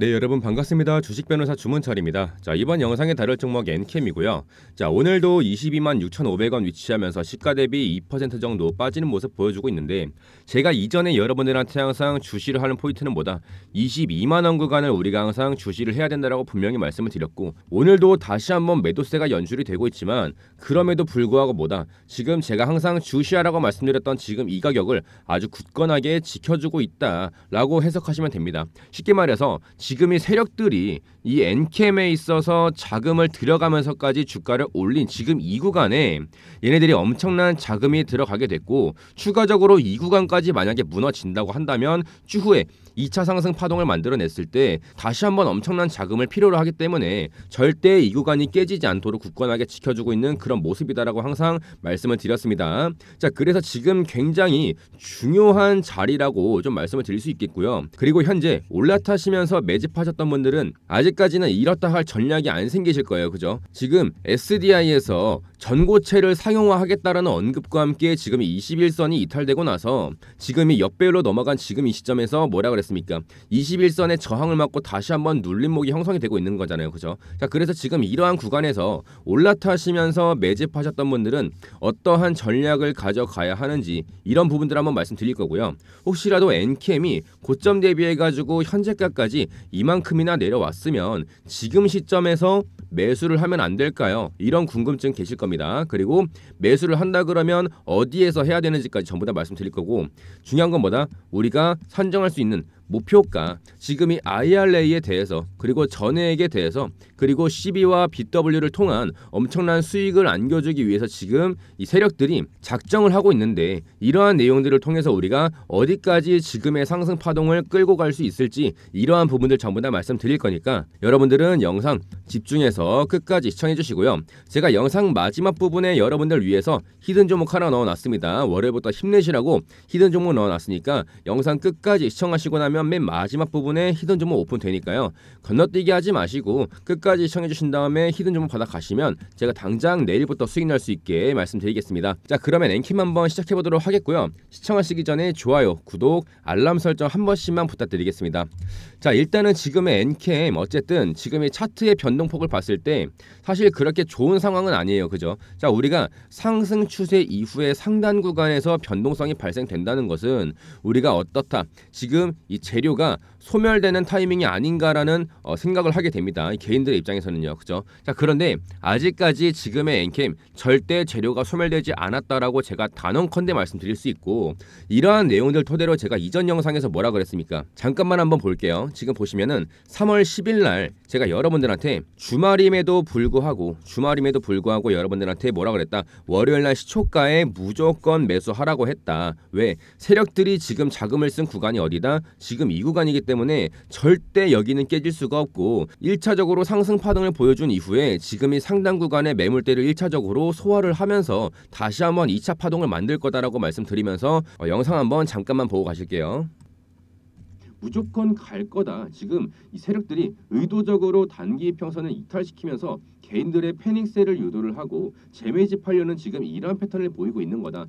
네 여러분 반갑습니다. 주식 변호사 주문철입니다. 자 이번 영상에 다룰 종목 엔캠이고요. 자 오늘도 22만 6,500원 위치하면서 시가 대비 2% 정도 빠지는 모습 보여주고 있는데 제가 이전에 여러분들한테 항상 주시를 하는 포인트는 뭐다 22만 원 구간을 우리가 항상 주시를 해야 된다라고 분명히 말씀을 드렸고 오늘도 다시 한번 매도세가 연출이 되고 있지만 그럼에도 불구하고 뭐다 지금 제가 항상 주시하라고 말씀드렸던 지금 이 가격을 아주 굳건하게 지켜주고 있다라고 해석하시면 됩니다. 쉽게 말해서 지금 이 세력들이 이 엔캠에 있어서 자금을 들어가면서까지 주가를 올린 지금 이 구간에 얘네들이 엄청난 자금이 들어가게 됐고 추가적으로 이 구간까지 만약에 무너진다고 한다면 추후에 2차 상승 파동을 만들어냈을 때 다시 한번 엄청난 자금을 필요로 하기 때문에 절대 이 구간이 깨지지 않도록 굳건하게 지켜주고 있는 그런 모습이다라고 항상 말씀을 드렸습니다. 자 그래서 지금 굉장히 중요한 자리라고 좀 말씀을 드릴 수 있겠고요. 그리고 현재 올라타시면서 매 매집하셨던 분들은 아직까지는 이렇다 할 전략이 안 생기실 거예요. 그죠? 지금 SDI에서 전고체를 상용화하겠다라는 언급과 함께 지금 21선이 이탈되고 나서 지금이 역배열로 넘어간 지금 이 시점에서 뭐라 그랬습니까? 21선에 저항을 맞고 다시 한번 눌림목이 형성이 되고 있는 거잖아요. 그죠? 자, 그래서 지금 이러한 구간에서 올라타시면서 매집하셨던 분들은 어떠한 전략을 가져가야 하는지 이런 부분들 한번 말씀드릴 거고요. 혹시라도 n k m 이 고점 대비해 가지고 현재가까지 이만큼이나 내려왔으면 지금 시점에서 매수를 하면 안 될까요? 이런 궁금증 계실 겁니다. 겁니다. 그리고 매수를 한다 그러면 어디에서 해야 되는지까지 전부 다 말씀드릴 거고 중요한 건 뭐다? 우리가 선정할수 있는 목표가 지금이 IRA에 대해서 그리고 전액에 대해서 그리고 CB와 BW를 통한 엄청난 수익을 안겨주기 위해서 지금 이 세력들이 작정을 하고 있는데 이러한 내용들을 통해서 우리가 어디까지 지금의 상승 파동을 끌고 갈 수 있을지 이러한 부분들 전부 다 말씀드릴 거니까 여러분들은 영상 집중해서 끝까지 시청해 주시고요. 제가 영상 마지막 부분에 여러분들 위해서 히든 종목 하나 넣어놨습니다. 월요일부터 힘내시라고 히든 종목 넣어놨으니까 영상 끝까지 시청하시고 나면 하지만 맨 마지막 부분에 히든 점은 오픈되니까요. 건너뛰기 하지 마시고 끝까지 시청해주신 다음에 히든 점은 받아가시면 제가 당장 내일부터 수익 날 수 있게 말씀드리겠습니다. 자 그러면 엔킴 한번 시작해보도록 하겠고요. 시청하시기 전에 좋아요, 구독, 알람 설정 한 번씩만 부탁드리겠습니다. 자 일단은 지금의 엔캠 어쨌든 지금의 차트의 변동폭을 봤을 때 사실 그렇게 좋은 상황은 아니에요. 그죠? 자 우리가 상승 추세 이후에 상단 구간에서 변동성이 발생된다는 것은 우리가 어떻다 지금 이 차트 재료가 소멸되는 타이밍이 아닌가라는 어, 생각을 하게 됩니다. 개인들의 입장에서는요. 그죠? 자, 그런데 아직까지 지금의 엔캠 절대 재료가 소멸되지 않았다라고 제가 단언컨대 말씀드릴 수 있고 이러한 내용들 토대로 제가 이전 영상에서 뭐라 그랬습니까? 잠깐만 한번 볼게요. 지금 보시면은 3월 10일 날 제가 여러분들한테 주말임에도 불구하고 주말임에도 불구하고 여러분들한테 뭐라 그랬다? 월요일 날 시초가에 무조건 매수하라고 했다. 왜? 세력들이 지금 자금을 쓴 구간이 어디다? 지금 이 구간이기 때문에 때문에 절대 여기는 깨질 수가 없고 1차적으로 상승 파동을 보여준 이후에 지금 이 상당 구간의 매물대를 1차적으로 소화를 하면서 다시 한번 2차 파동을 만들 거다라고 말씀드리면서 어, 영상 한번 잠깐만 보고 가실게요. 무조건 갈 거다. 지금 이 세력들이 의도적으로 단기 평선을 이탈시키면서 개인들의 패닉세를 유도를 하고 재매집하려는 지금 이러한 패턴을 보이고 있는 거다.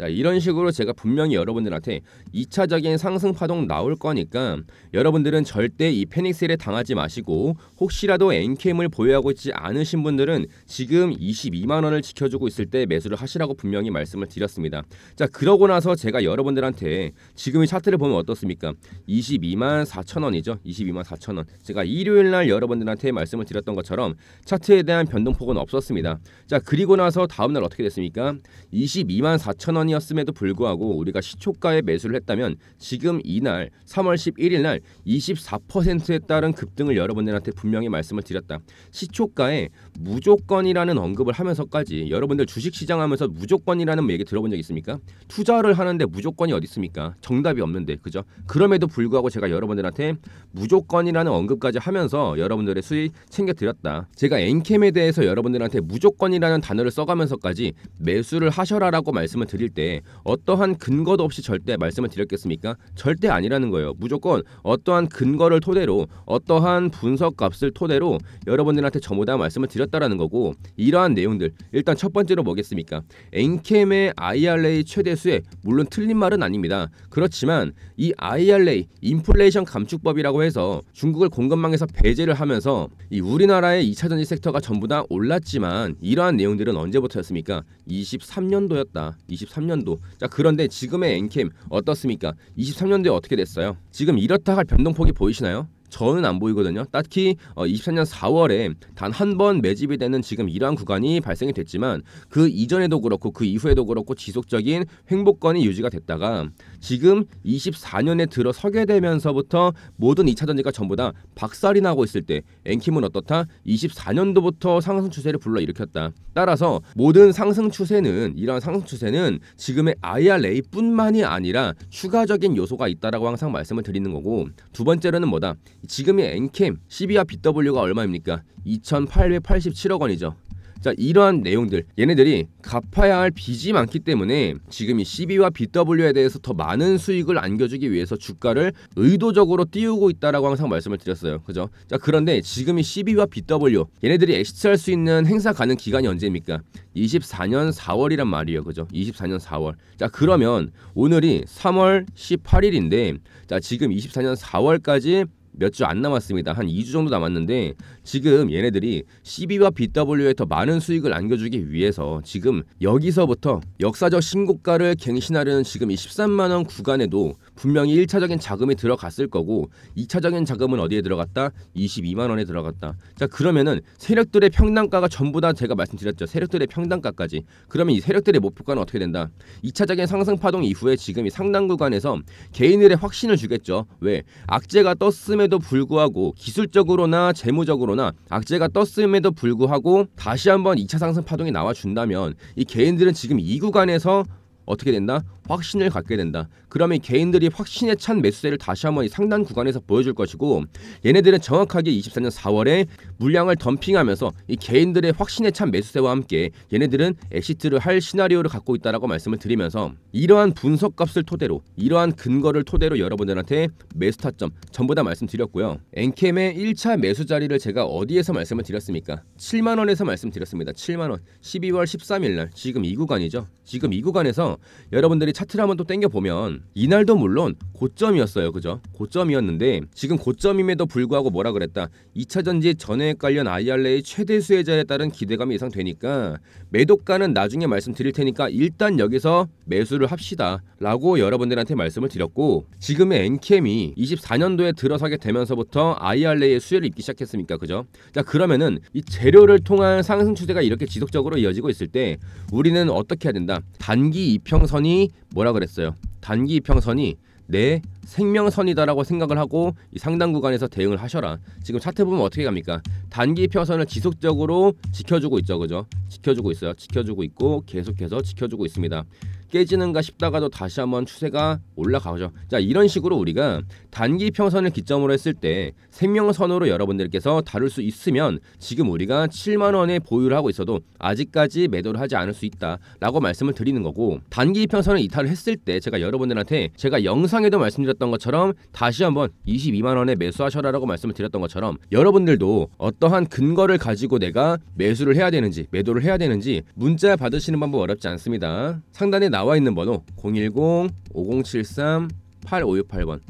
자, 이런 식으로 제가 분명히 여러분들한테 2차적인 상승 파동 나올 거니까 여러분들은 절대 이 패닉셀에 당하지 마시고 혹시라도 엔캠을 보유하고 있지 않으신 분들은 지금 22만 원을 지켜주고 있을 때 매수를 하시라고 분명히 말씀을 드렸습니다. 자 그러고 나서 제가 여러분들한테 지금 이 차트를 보면 어떻습니까? 22만 4천 원이죠. 22만 4천 원. 제가 일요일 날 여러분들한테 말씀을 드렸던 것처럼 차트에 대한 변동폭은 없었습니다. 자 그리고 나서 다음 날 어떻게 됐습니까? 22만 4천 원이 원이었음에도 불구하고 우리가 시초가에 매수를 했다면 지금 이날 3월 11일 날 24%에 따른 급등을 여러분들한테 분명히 말씀을 드렸다. 시초가에 무조건이라는 언급을 하면서까지 여러분들 주식시장 하면서 무조건이라는 얘기 들어본 적 있습니까? 투자를 하는데 무조건이 어디 있습니까? 정답이 없는데 그죠? 그럼에도 불구하고 제가 여러분들한테 무조건이라는 언급까지 하면서 여러분들의 수익 챙겨드렸다. 제가 엔캠에 대해서 여러분들한테 무조건이라는 단어를 써가면서까지 매수를 하셔라라고 말씀을 드릴 때때 어떠한 근거도 없이 절대 말씀을 드렸겠습니까? 절대 아니라는 거예요. 무조건 어떠한 근거를 토대로 어떠한 분석값을 토대로 여러분들한테 전부 다 말씀을 드렸다라는 거고 이러한 내용들 일단 첫 번째로 뭐겠습니까? 엔캠의 IRA 최대수에 물론 틀린 말은 아닙니다. 그렇지만 이 IRA 인플레이션 감축법이라고 해서 중국을 공급망에서 배제를 하면서 이 우리나라의 2차전지 섹터가 전부 다 올랐지만 이러한 내용들은 언제부터였습니까? 23년도였다. 23 23년도. 자, 그런데 지금의 엔캠 어떻습니까? 23년도에 어떻게 됐어요? 지금 이렇다 할 변동폭이 보이시나요? 저는 안 보이거든요. 딱히 23년 어, 4월에 단 한 번 매집이 되는 지금 이러한 구간이 발생이 됐지만 그 이전에도 그렇고 그 이후에도 그렇고 지속적인 횡보권이 유지가 됐다가 지금 24년에 들어서게 되면서부터 모든 2차 전지가 전부 다 박살이 나고 있을 때 엔킴은 어떻다? 24년도부터 상승 추세를 불러일으켰다. 따라서 모든 상승 추세는 이러한 상승 추세는 지금의 IRA뿐만이 아니라 추가적인 요소가 있다라고 항상 말씀을 드리는 거고 두 번째로는 뭐다? 지금의 엔캠 12와 BW가 얼마입니까? 2,887억 원이죠. 자, 이러한 내용들 얘네들이 갚아야 할 빚이 많기 때문에 지금 이 CB와 BW에 대해서 더 많은 수익을 안겨주기 위해서 주가를 의도적으로 띄우고 있다라고 항상 말씀을 드렸어요. 그죠? 자, 그런데 지금 이 CB와 BW 얘네들이 엑시트할 수 있는 행사 가능 기간이 언제입니까? 24년 4월이란 말이에요. 그죠? 24년 4월. 자, 그러면 오늘이 3월 18일인데 자, 지금 24년 4월까지 몇주안 남았습니다. 한 2주 정도 남았는데 지금 얘네들이 CB와 BW에 더 많은 수익을 안겨주기 위해서 지금 여기서부터 역사적 신고가를 갱신하려는 지금 이 13만원 구간에도 분명히 1차적인 자금이 들어갔을 거고 2차적인 자금은 어디에 들어갔다? 22만원에 들어갔다. 자 그러면은 세력들의 평당가가 전부 다 제가 말씀드렸죠. 세력들의 평당가까지. 그러면 이 세력들의 목표가는 어떻게 된다? 2차적인 상승 파동 이후에 지금 이 상당 구간에서 개인들의 확신을 주겠죠. 왜? 악재가 떴음에도 떴음에도 불구하고 기술적으로나 재무적으로나 악재가 떴음에도 불구하고 다시 한번 2차 상승 파동이 나와 준다면 이 개인들은 지금 이 구간에서 어떻게 된다? 확신을 갖게 된다. 그러면 개인들이 확신에 찬 매수세를 다시 한번 상단 구간에서 보여줄 것이고 얘네들은 정확하게 24년 4월에 물량을 덤핑하면서 이 개인들의 확신에 찬 매수세와 함께 얘네들은 엑시트를 할 시나리오를 갖고 있다라고 말씀을 드리면서 이러한 분석값을 토대로 이러한 근거를 토대로 여러분들한테 매수 타점 전부 다 말씀드렸고요. 엔캠의 1차 매수 자리를 제가 어디에서 말씀을 드렸습니까? 7만 원에서 말씀드렸습니다. 7만 원. 12월 13일 날 지금 이 구간이죠. 지금 이 구간에서 여러분들이 차트를 한번 또 땡겨 보면 이날도 물론 고점이었어요. 그죠? 고점이었는데 지금 고점임에도 불구하고 뭐라 그랬다. 2차 전지 전액 관련 IRA 최대 수혜자에 따른 기대감이 예상되니까 매도가는 나중에 말씀드릴 테니까 일단 여기서 매수를 합시다. 라고 여러분들한테 말씀을 드렸고 지금의 엔캠이 24년도에 들어서게 되면서부터 IRA의 수혜를 입기 시작했으니까 그죠? 자 그러면은 이 재료를 통한 상승 추세가 이렇게 지속적으로 이어지고 있을 때 우리는 어떻게 해야 된다? 단기 이평선이 뭐라 그랬어요? 단기 이평선이 내 생명선이다라고 생각을 하고 이상당 구간에서 대응을 하셔라. 지금 차트 보면 어떻게 갑니까? 단기 평선을 지속적으로 지켜주고 있죠. 그죠? 지켜주고 있어요. 지켜주고 있고 계속해서 지켜주고 있습니다. 깨지는가 싶다가도 다시 한번 추세가 올라가죠. 자 이런 식으로 우리가 단기 평선을 기점으로 했을 때 생명선으로 여러분들께서 다룰 수 있으면 지금 우리가 7만 원에 보유를 하고 있어도 아직까지 매도를 하지 않을 수 있다라고 말씀을 드리는 거고 단기 평선을 이탈을 했을 때 제가 여러분들한테 제가 영상에도 말씀드렸던 것처럼 다시 한번 22만 원에 매수하셔라라고 말씀을 드렸던 것처럼 여러분들도 어떠한 근거를 가지고 내가 매수를 해야 되는지 매도를 해야 되는지 문자 받으시는 방법 어렵지 않습니다. 상단에 나 나와 있는 번호 010 5073 8568번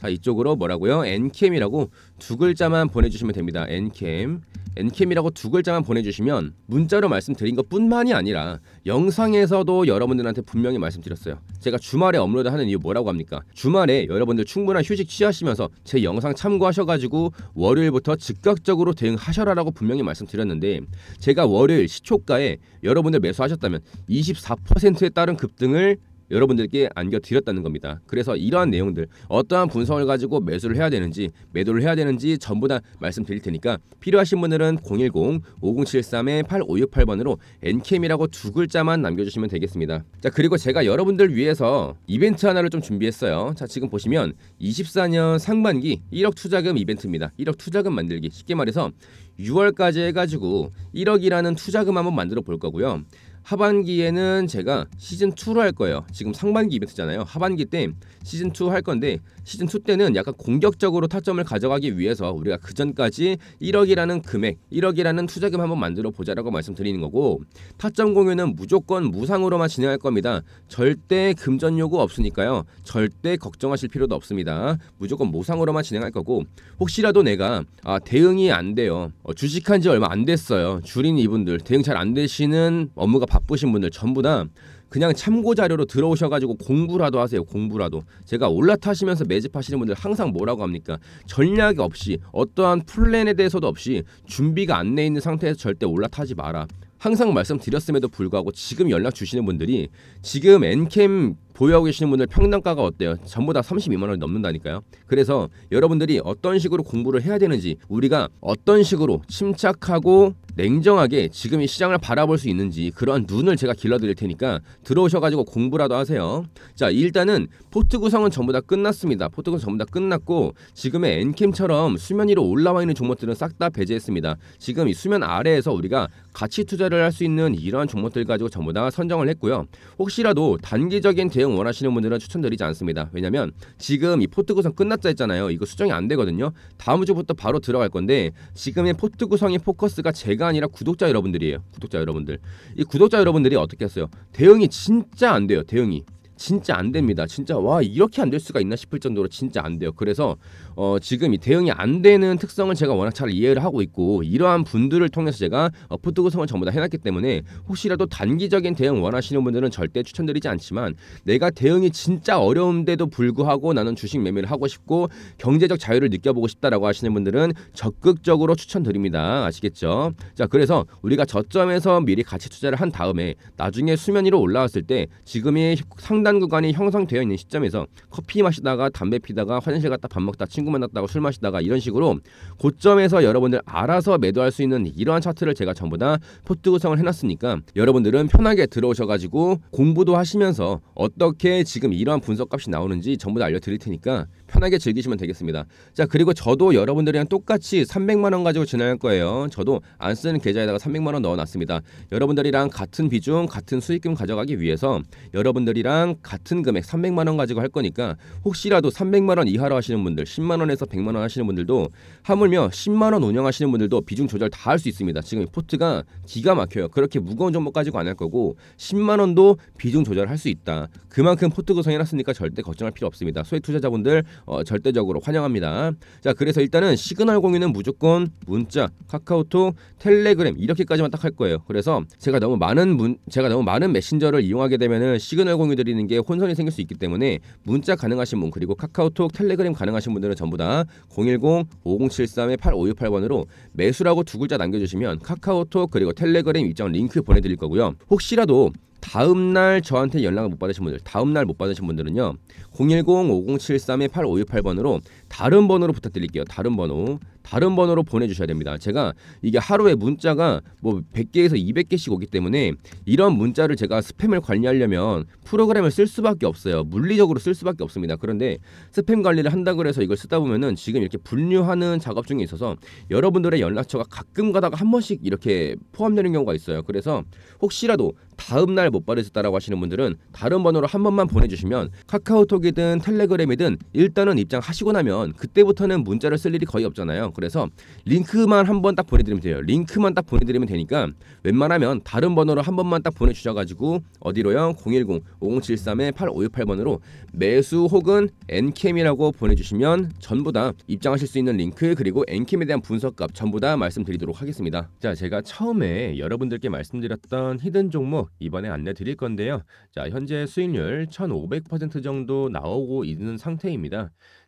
자 이쪽으로 뭐라고요? ncam이라고 두 글자만 보내주시면 됩니다. ncam ncam이라고 두 글자만 보내주시면 문자로 말씀드린 것 뿐만이 아니라 영상에서도 여러분들한테 분명히 말씀드렸어요. 제가 주말에 업로드하는 이유 뭐라고 합니까? 주말에 여러분들 충분한 휴식 취하시면서 제 영상 참고하셔가지고 월요일부터 즉각적으로 대응하셔라라고 분명히 말씀드렸는데 제가 월요일 시초가에 여러분들 매수하셨다면 24%에 따른 급등을 여러분들께 안겨드렸다는 겁니다. 그래서 이러한 내용들 어떠한 분석을 가지고 매수를 해야 되는지 매도를 해야 되는지 전부 다 말씀드릴 테니까 필요하신 분들은 010-5073-8568번으로 NKM이라고 두 글자만 남겨주시면 되겠습니다. 자 그리고 제가 여러분들 위해서 이벤트 하나를 좀 준비했어요. 자 지금 보시면 24년 상반기 1억 투자금 이벤트입니다. 1억 투자금 만들기 쉽게 말해서 6월까지 해가지고 1억이라는 투자금 한번 만들어 볼 거고요. 하반기에는 제가 시즌 2로 할 거예요. 지금 상반기 이벤트잖아요. 하반기 때 시즌 2할 건데 시즌 2 때는 약간 공격적으로 타점을 가져가기 위해서 우리가 그 전까지 1억이라는 금액, 1억이라는 투자금 한번 만들어 보자라고 말씀드리는 거고 타점 공유는 무조건 무상으로만 진행할 겁니다. 절대 금전 요구 없으니까요. 절대 걱정하실 필요도 없습니다. 무조건 무상으로만 진행할 거고 혹시라도 내가 아, 대응이 안 돼요. 어, 주식한 지 얼마 안 됐어요. 줄인 이분들 대응 잘 안 되시는 업무가 바쁘신 분들 전부 다 그냥 참고 자료로 들어오셔가지고 공부라도 하세요. 공부라도. 제가 올라타시면서 매집하시는 분들 항상 뭐라고 합니까? 전략이 없이 어떠한 플랜에 대해서도 없이 준비가 안내 있는 상태에서 절대 올라타지 마라. 항상 말씀드렸음에도 불구하고 지금 연락 주시는 분들이 지금 엔캠 보유하고 계시는 분들 평당가가 어때요? 전부 다 32만 원이 넘는다니까요. 그래서 여러분들이 어떤 식으로 공부를 해야 되는지 우리가 어떤 식으로 침착하고 냉정하게 지금 이 시장을 바라볼 수 있는지 그러한 눈을 제가 길러드릴 테니까 들어오셔가지고 공부라도 하세요. 자 일단은 포트 구성은 전부 다 끝났습니다. 포트 구성 전부 다 끝났고 지금의 엔캠처럼 수면 위로 올라와 있는 종목들은 싹 다 배제했습니다. 지금 이 수면 아래에서 우리가 가치 투자를 할 수 있는 이러한 종목들 가지고 전부 다 선정을 했고요. 혹시라도 단기적인 대응 원하시는 분들은 추천드리지 않습니다. 왜냐면 하 지금 이 포트 구성 끝났자 했잖아요. 이거 수정이 안 되거든요. 다음 주부터 바로 들어갈 건데 지금의 포트 구성의 포커스가 제가 아니라 구독자 여러분들이에요. 구독자 여러분들. 이 구독자 여러분들이 어떻게 했어요? 대응이 진짜 안 돼요. 대응이. 진짜 안 됩니다. 진짜 와 이렇게 안 될 수가 있나 싶을 정도로 진짜 안 돼요. 그래서 어, 지금 이 대응이 안 되는 특성을 제가 워낙 잘 이해를 하고 있고 이러한 분들을 통해서 제가 어, 포트 구성을 전부 다 해놨기 때문에 혹시라도 단기적인 대응 원하시는 분들은 절대 추천드리지 않지만 내가 대응이 진짜 어려운데도 불구하고 나는 주식 매매를 하고 싶고 경제적 자유를 느껴보고 싶다라고 하시는 분들은 적극적으로 추천드립니다. 아시겠죠? 자 그래서 우리가 저점에서 미리 가치 투자를 한 다음에 나중에 수면 위로 올라왔을 때지금의 상단 구간이 형성되어 있는 시점에서 커피 마시다가 담배 피다가 화장실 갔다 밥 먹다 친구 친구 만났다고 술 마시다가 이런 식으로 고점에서 여러분들 알아서 매도할 수 있는 이러한 차트를 제가 전부 다 포트 구성을 해놨으니까 여러분들은 편하게 들어오셔가지고 공부도 하시면서 어떻게 지금 이러한 분석값이 나오는지 전부 다 알려드릴 테니까 편하게 즐기시면 되겠습니다. 자 그리고 저도 여러분들이랑 똑같이 300만 원 가지고 진행할 거예요. 저도 안 쓰는 계좌에다가 300만 원 넣어놨습니다. 여러분들이랑 같은 비중, 같은 수익금 가져가기 위해서 여러분들이랑 같은 금액 300만 원 가지고 할 거니까 혹시라도 300만 원 이하로 하시는 분들, 10만 원에서 100만 원 하시는 분들도 하물며 10만 원 운영하시는 분들도 비중 조절 다 할 수 있습니다. 지금 포트가 기가 막혀요. 그렇게 무거운 정보 가지고 안 할 거고 10만 원도 비중 조절할 수 있다. 그만큼 포트 구성해놨으니까 절대 걱정할 필요 없습니다. 소액 투자자분들 어, 절대적으로 환영합니다. 자 그래서 일단은 시그널 공유는 무조건 문자, 카카오톡, 텔레그램 이렇게까지만 딱 할 거예요. 그래서 제가 너무 많은 문 제가 너무 많은 메신저를 이용하게 되면은 시그널 공유 드리는 게 혼선이 생길 수 있기 때문에 문자 가능하신 분 그리고 카카오톡, 텔레그램 가능하신 분들은 전부 다 010-5073-8568번으로 매수라고 두 글자 남겨주시면 카카오톡 그리고 텔레그램 입장 링크 보내드릴 거고요. 혹시라도 다음 날 저한테 연락을 못 받으신 분들, 다음 날 못 받으신 분들은요. 010-5073-8568번으로 다른 번호로 부탁드릴게요. 다른 번호. 다른 번호로 보내주셔야 됩니다. 제가 이게 하루에 문자가 뭐 100개에서 200개씩 오기 때문에 이런 문자를 제가 스팸을 관리하려면 프로그램을 쓸 수밖에 없어요. 물리적으로 쓸 수밖에 없습니다. 그런데 스팸 관리를 한다고 해서 이걸 쓰다 보면은 지금 이렇게 분류하는 작업 중에 있어서 여러분들의 연락처가 가끔 가다가 한 번씩 이렇게 포함되는 경우가 있어요. 그래서 혹시라도 다음 날 못 받으셨다라고 하시는 분들은 다른 번호로 한 번만 보내주시면 카카오톡이든 텔레그램이든 일단은 입장하시고 나면 그때부터는 문자를 쓸 일이 거의 없잖아요. 그래서 링크만 한 번 딱 보내드리면 돼요. 링크만 딱 보내드리면 되니까 웬만하면 다른 번호로 한 번만 딱 보내주셔가지고 어디로요? 010-5073-8568번으로 매수 혹은 엔캠이라고 보내주시면 전부 다 입장하실 수 있는 링크 그리고 엔캠에 대한 분석값 전부 다 말씀드리도록 하겠습니다. 자 제가 처음에 여러분들께 말씀드렸던 히든 종목 이번에 안내 드릴 건데요. 자 현재 수익률 1500% 정도 나오고 있는 상태입니다.